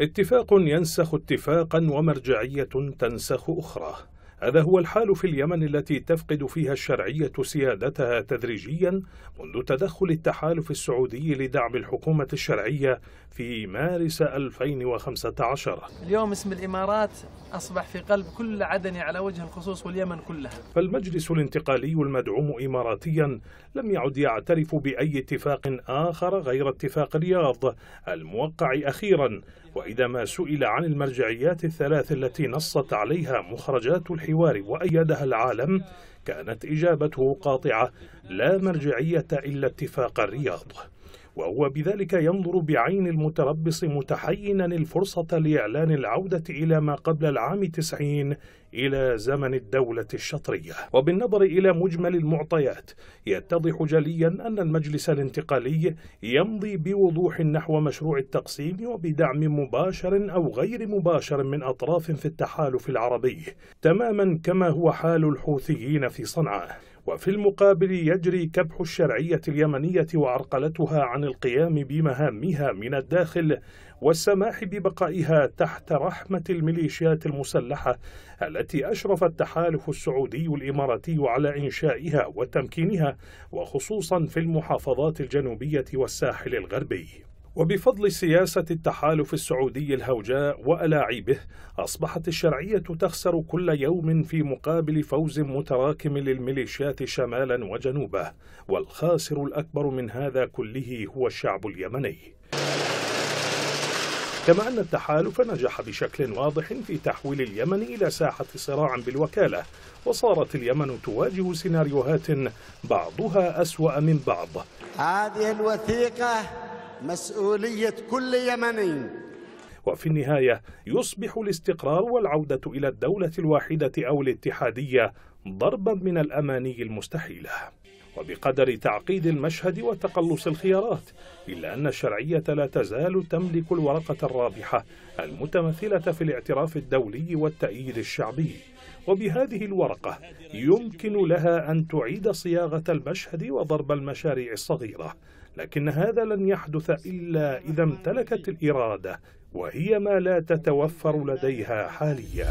اتفاق ينسخ اتفاقا ومرجعية تنسخ أخرى هذا هو الحال في اليمن التي تفقد فيها الشرعية سيادتها تدريجيا منذ تدخل التحالف السعودي لدعم الحكومة الشرعية في مارس 2015 اليوم اسم الإمارات أصبح في قلب كل عدن على وجه الخصوص واليمن كلها فالمجلس الانتقالي المدعوم إماراتيا لم يعد يعترف بأي اتفاق آخر غير اتفاق رياض الموقع أخيرا وإذا ما سئل عن المرجعيات الثلاث التي نصت عليها مخرجات الحكومة الحوار وأيدها العالم كانت إجابته قاطعة لا مرجعية إلا اتفاق الرياض وهو بذلك ينظر بعين المتربص متحينا الفرصة لإعلان العودة إلى ما قبل العام 90 إلى زمن الدولة الشطرية وبالنظر إلى مجمل المعطيات يتضح جليا أن المجلس الانتقالي يمضي بوضوح نحو مشروع التقسيم وبدعم مباشر أو غير مباشر من أطراف في التحالف العربي تماما كما هو حال الحوثيين في صنعاء وفي المقابل يجري كبح الشرعية اليمنية وعرقلتها عن القيام بمهامها من الداخل والسماح ببقائها تحت رحمة الميليشيات المسلحة التي أشرف التحالف السعودي الإماراتي على إنشائها وتمكينها وخصوصا في المحافظات الجنوبية والساحل الغربي وبفضل سياسة التحالف السعودي الهوجاء وألاعيبه أصبحت الشرعية تخسر كل يوم في مقابل فوز متراكم للميليشيات شمالا وجنوبا والخاسر الأكبر من هذا كله هو الشعب اليمني كما أن التحالف نجح بشكل واضح في تحويل اليمن إلى ساحة صراع بالوكالة وصارت اليمن تواجه سيناريوهات بعضها أسوأ من بعض هذه الوثيقة مسؤولية كل يمني وفي النهاية يصبح الاستقرار والعودة إلى الدولة الواحدة أو الاتحادية ضربا من الأماني المستحيلة وبقدر تعقيد المشهد وتقلص الخيارات إلا أن الشرعية لا تزال تملك الورقة الرابحة المتمثلة في الاعتراف الدولي والتأييد الشعبي وبهذه الورقة يمكن لها أن تعيد صياغة المشهد وضرب المشاريع الصغيرة لكن هذا لن يحدث إلا إذا امتلكت الإرادة وهي ما لا تتوفر لديها حاليا